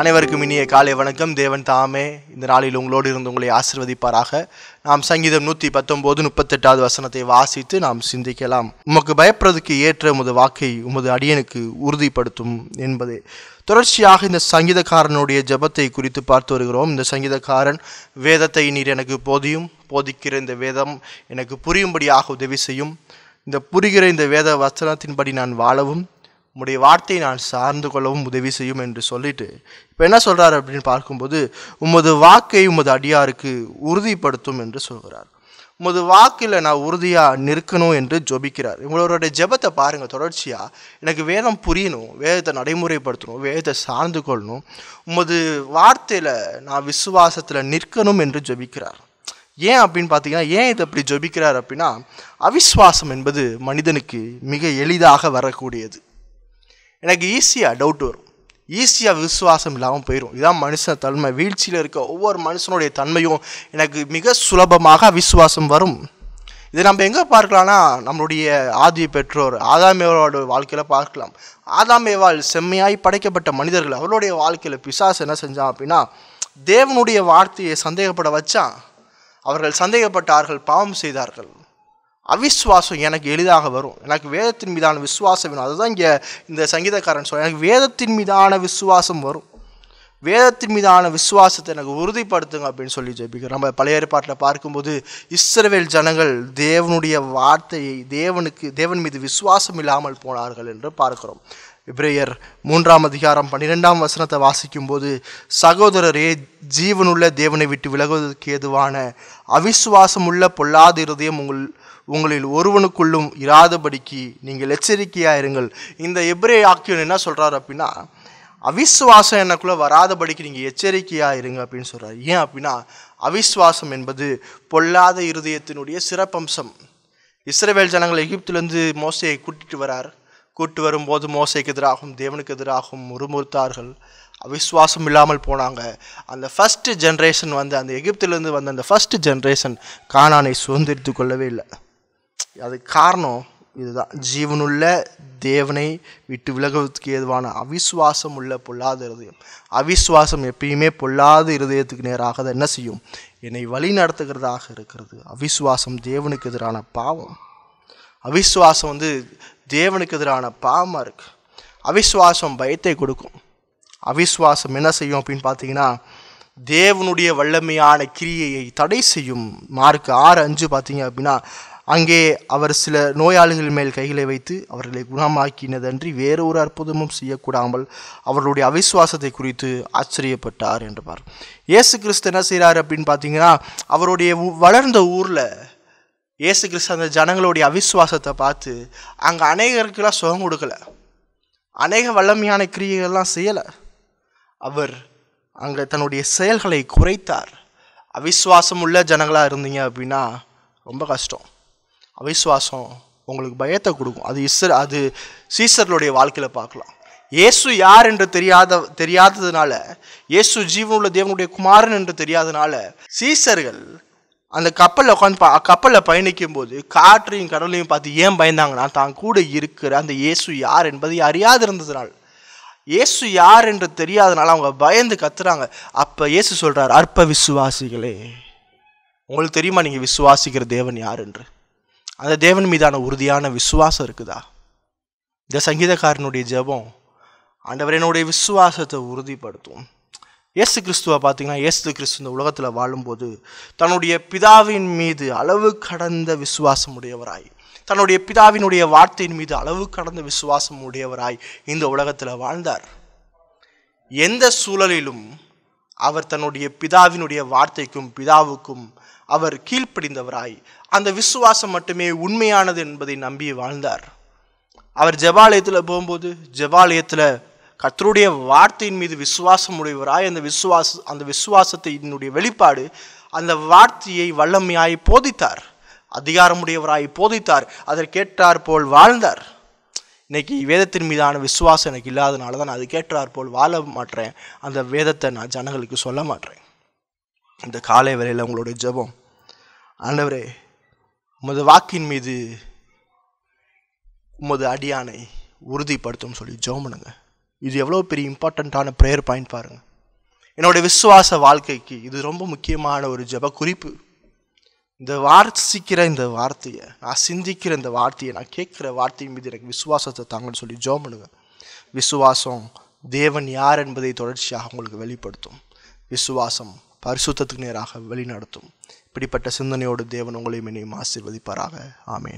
அனைவருக்கும் இனிய காலை வணக்கம் தேவன் தாமே இந்த நாளில் உங்களோடு இருந்து உங்களை ஆசிர்வதிப்பாராக நாம் சங்கீதம் நூற்றி பத்தொம்போது முப்பத்தெட்டாவது வசனத்தை வாசித்து நாம் சிந்திக்கலாம் உமக்கு பயப்படுறதுக்கு ஏற்ற உமது வாக்கை உமது அடியனுக்கு உறுதிப்படுத்தும் என்பதே தொடர்ச்சியாக இந்த சங்கீதக்காரனுடைய ஜபத்தை குறித்து பார்த்து வருகிறோம் இந்த சங்கீதக்காரன் வேதத்தை நீர் எனக்கு போதியும் போதிக்கிற இந்த வேதம் எனக்கு புரியும்படியாக உதவி செய்யும் இந்த புரிகிற இந்த வேத வசனத்தின்படி நான் வாழவும் உம்முடைய வார்த்தையை நான் சார்ந்து கொள்ளவும் உதவி செய்யும் என்று சொல்லிட்டு இப்போ என்ன சொல்கிறார் அப்படின்னு பார்க்கும்போது உமது வாக்கை உமது அடியாருக்கு உறுதிப்படுத்தும் என்று சொல்கிறார் உமது வாக்கில் நான் உறுதியாக நிற்கணும் என்று ஜொபிக்கிறார் இவங்களுடைய ஜெபத்தை பாருங்கள் தொடர்ச்சியாக எனக்கு வேதம் புரியணும் வேதத்தை நடைமுறைப்படுத்தணும் வேதத்தை சார்ந்து கொள்ளணும் உமது வார்த்தையில் நான் விசுவாசத்தில் நிற்கணும் என்று ஜொபிக்கிறார் ஏன் அப்படின்னு பார்த்தீங்கன்னா ஏன் இதை அப்படி ஜொபிக்கிறார் அப்படின்னா அவிஸ்வாசம் என்பது மனிதனுக்கு மிக எளிதாக வரக்கூடியது எனக்கு ஈஸியாக டவுட் வரும் ஈஸியாக விசுவாசம் இல்லாமல் போயிடும் இதான் மனுஷன் தன்மை வீழ்ச்சியில் இருக்க ஒவ்வொரு மனுஷனுடைய தன்மையும் எனக்கு மிக சுலபமாக விசுவாசம் வரும் இதை நம்ம எங்கே பார்க்கலாம்னா நம்மளுடைய ஆதி பெற்றோர் ஆதாமேவாவோட வாழ்க்கையில் பார்க்கலாம் ஆதாமேவால் செம்மையாய் படைக்கப்பட்ட மனிதர்கள் அவருடைய வாழ்க்கையில் பிசாசு என்ன செஞ்சான் அப்படின்னா தேவனுடைய வார்த்தையை சந்தேகப்பட வச்சான் அவர்கள் சந்தேகப்பட்டார்கள் பாவம் செய்தார்கள் அவிஸ்வாசம் எனக்கு எளிதாக வரும் எனக்கு வேதத்தின் மீதான விசுவாசம் வேணும் அதுதான் இங்கே இந்த சங்கீதக்காரன் சொல்ல எனக்கு வேதத்தின் மீதான விசுவாசம் வரும் வேதத்தின் மீதான விசுவாசத்தை எனக்கு உறுதிப்படுத்துங்க அப்படின்னு சொல்லி ஜெபிக்கிறோம் நம்ம பழைய ஏற்பாட்டில் பார்க்கும்போது இஸ்ரவேல் ஜனங்கள் தேவனுடைய வார்த்தையை தேவனுக்கு தேவன் மீது விசுவாசம் இல்லாமல் போனார்கள் என்று பார்க்கிறோம் இப்ரேயர் மூன்றாம் அதிகாரம் பன்னிரெண்டாம் வசனத்தை வாசிக்கும் போது சகோதரரே ஜீவனுள்ள தேவனை விட்டு விலகுவதற்கு ஏதுவான அவிசுவாசமுள்ள பொல்லாத இருதயம் உங்கள் உங்களில் ஒருவனுக்குள்ளும் இராதபடிக்கு நீங்கள் எச்சரிக்கையாக இருங்கள் இந்த எப்ரே ஆக்கியம் என்ன சொல்கிறார் அப்படின்னா அவிஸ்வாசம் எனக்குள்ளே வராதபடிக்கு நீங்கள் எச்சரிக்கையாக இருங்க அப்படின்னு சொல்கிறார் ஏன் அப்படின்னா அவிஸ்வாசம் என்பது பொல்லாத இருதயத்தினுடைய சிறப்பம்சம் இஸ்ரேவேல் ஜனங்கள் எகிப்துலேருந்து மோசையை கூட்டிகிட்டு வரார் கூட்டு வரும்போது மோசைக்கு எதிராகவும் தேவனுக்கு எதிராகவும் முறுமுறுத்தார்கள் அவிஸ்வாசம் இல்லாமல் போனாங்க அந்த ஃபஸ்ட்டு ஜென்ரேஷன் வந்து அந்த எகிப்திலேருந்து வந்த அந்த ஃபஸ்ட்டு ஜென்ரேஷன் காணானை சுதந்திரித்து கொள்ளவே இல்லை அது காரணம் இதுதான் ஜீவனுள்ள தேவனை விட்டு விலகுவதற்கு ஏதுவான அவிஸ்வாசம் உள்ள பொல்லாத இருதயம் அவிஸ்வாசம் எப்பயுமே பொல்லாத இருதயத்துக்கு நேராக என்ன செய்யும் என்னை வழி நடத்துகிறதாக இருக்கிறது அவிஸ்வாசம் தேவனுக்கு எதிரான பாவம் அவிஸ்வாசம் வந்து தேவனுக்கு எதிரான பாவமாக இருக்குது அவிஸ்வாசம் பயத்தை கொடுக்கும் அவிஸ்வாசம் என்ன செய்யும் அப்படின்னு பார்த்தீங்கன்னா தேவனுடைய வல்லமையான கிரியையை தடை செய்யும் மார்க் ஆறு அஞ்சு பார்த்தீங்க அப்படின்னா அங்கே அவர் சில நோயாளிகள் மேல் கைகளை வைத்து அவர்களை குணமாக்கினதன்றி வேறு ஒரு அற்புதமும் செய்யக்கூடாமல் அவர்களுடைய அவிஸ்வாசத்தை குறித்து ஆச்சரியப்பட்டார் என்றுபார் இயேசு கிறிஸ்து என்ன செய்கிறார் அப்படின்னு பார்த்தீங்கன்னா அவருடைய வளர்ந்த ஊரில் இயேசு கிறிஸ்து அந்த ஜனங்களுடைய அவிஸ்வாசத்தை பார்த்து அங்கே அநேகருக்குலாம் சுகம் கொடுக்கல அநேக வல்லமையான கிரியைகள்லாம் செய்யலை அவர் அங்கே தன்னுடைய செயல்களை குறைத்தார் அவிஸ்வாசம் உள்ள ஜனங்களாக இருந்தீங்க அப்படின்னா ரொம்ப கஷ்டம் அவிஸ்வாசம் உங்களுக்கு பயத்தை கொடுக்கும் அது இஸ் அது சீசர்களுடைய வாழ்க்கையில் பார்க்கலாம் இயேசு யார் என்று தெரியாத தெரியாததுனால இயேசு ஜீவனுள்ள தேவனுடைய குமாரன் என்று தெரியாததுனால சீசர்கள் அந்த கப்பலில் உட்காந்து பா கப்பலில் பயணிக்கும் போது காற்றையும் கடலையும் பார்த்து ஏன் பயந்தாங்கன்னா தான் கூட இருக்கிற அந்த இயேசு யார் என்பதை அறியாது இருந்ததுனால் இயேசு யார் என்று தெரியாதனால அவங்க பயந்து கத்துறாங்க அப்போ இயேசு சொல்கிறார் அற்ப விசுவாசிகளே உங்களுக்கு தெரியுமா நீங்கள் விசுவாசிக்கிற தேவன் யார் என்று அந்த தேவன் மீதான உறுதியான விசுவாசம் இருக்குதா இந்த சங்கீதக்காரனுடைய ஜபம் ஆண்டவர் என்னுடைய விசுவாசத்தை உறுதிப்படுத்தும் இயேசு கிறிஸ்துவை பார்த்தீங்கன்னா இயேசு கிறிஸ்து இந்த உலகத்தில் வாழும்போது தன்னுடைய பிதாவின் மீது அளவு கடந்த விசுவாசம் உடையவராய் தன்னுடைய பிதாவினுடைய வார்த்தையின் மீது அளவு கடந்த விசுவாசம் உடையவராய் இந்த உலகத்தில் வாழ்ந்தார் எந்த சூழலிலும் அவர் தன்னுடைய பிதாவினுடைய வார்த்தைக்கும் பிதாவுக்கும் அவர் கீழ்ப்படிந்தவராய் அந்த விசுவாசம் மட்டுமே உண்மையானது என்பதை நம்பி வாழ்ந்தார் அவர் ஜபாலயத்தில் போகும்போது ஜபாலயத்தில் கத்தருடைய வார்த்தையின் மீது விசுவாசம் உடையவராய் அந்த விசுவாச அந்த விசுவாசத்தினுடைய வெளிப்பாடு அந்த வார்த்தையை வல்லமையாய் போதித்தார் அதிகாரமுடையவராய் போதித்தார் அதற்கேற்றார் போல் வாழ்ந்தார் இன்றைக்கி வேதத்தின் மீதான விசுவாசம் எனக்கு இல்லாதனால தான் நான் அதுக்கேற்றார் போல் வாழ மாட்டேன் அந்த வேதத்தை நான் ஜனங்களுக்கு சொல்ல மாட்டேன் இந்த காலை வரையில் உங்களுடைய ஜபம் ஆண்டவரே உமது வாக்கின் மீது உமது அடியானை உறுதிப்படுத்தும் சொல்லி ஜோம் பண்ணுங்கள் இது எவ்வளோ பெரிய இம்பார்ட்டண்ட்டான ப்ரேயர் பாயிண்ட் பாருங்கள் என்னோடய விசுவாச வாழ்க்கைக்கு இது ரொம்ப முக்கியமான ஒரு ஜப குறிப்பு இந்த வாசிக்கிற இந்த வார்த்தையை நான் சிந்திக்கிற இந்த வார்த்தையை நான் கேட்குற வார்த்தையின் மீது எனக்கு விசுவாசத்தை தாங்கன்னு சொல்லி ஜோம் பண்ணுவேன் விசுவாசம் தேவன் யார் என்பதை தொடர்ச்சியாக உங்களுக்கு வெளிப்படுத்தும் விசுவாசம் பரிசுத்தத்துக்கு நேராக வழிநடத்தும் இப்படிப்பட்ட சிந்தனையோடு தேவன் உங்களையும் என்னையும் ஆசிர்வதிப்பாராக ஆமேன்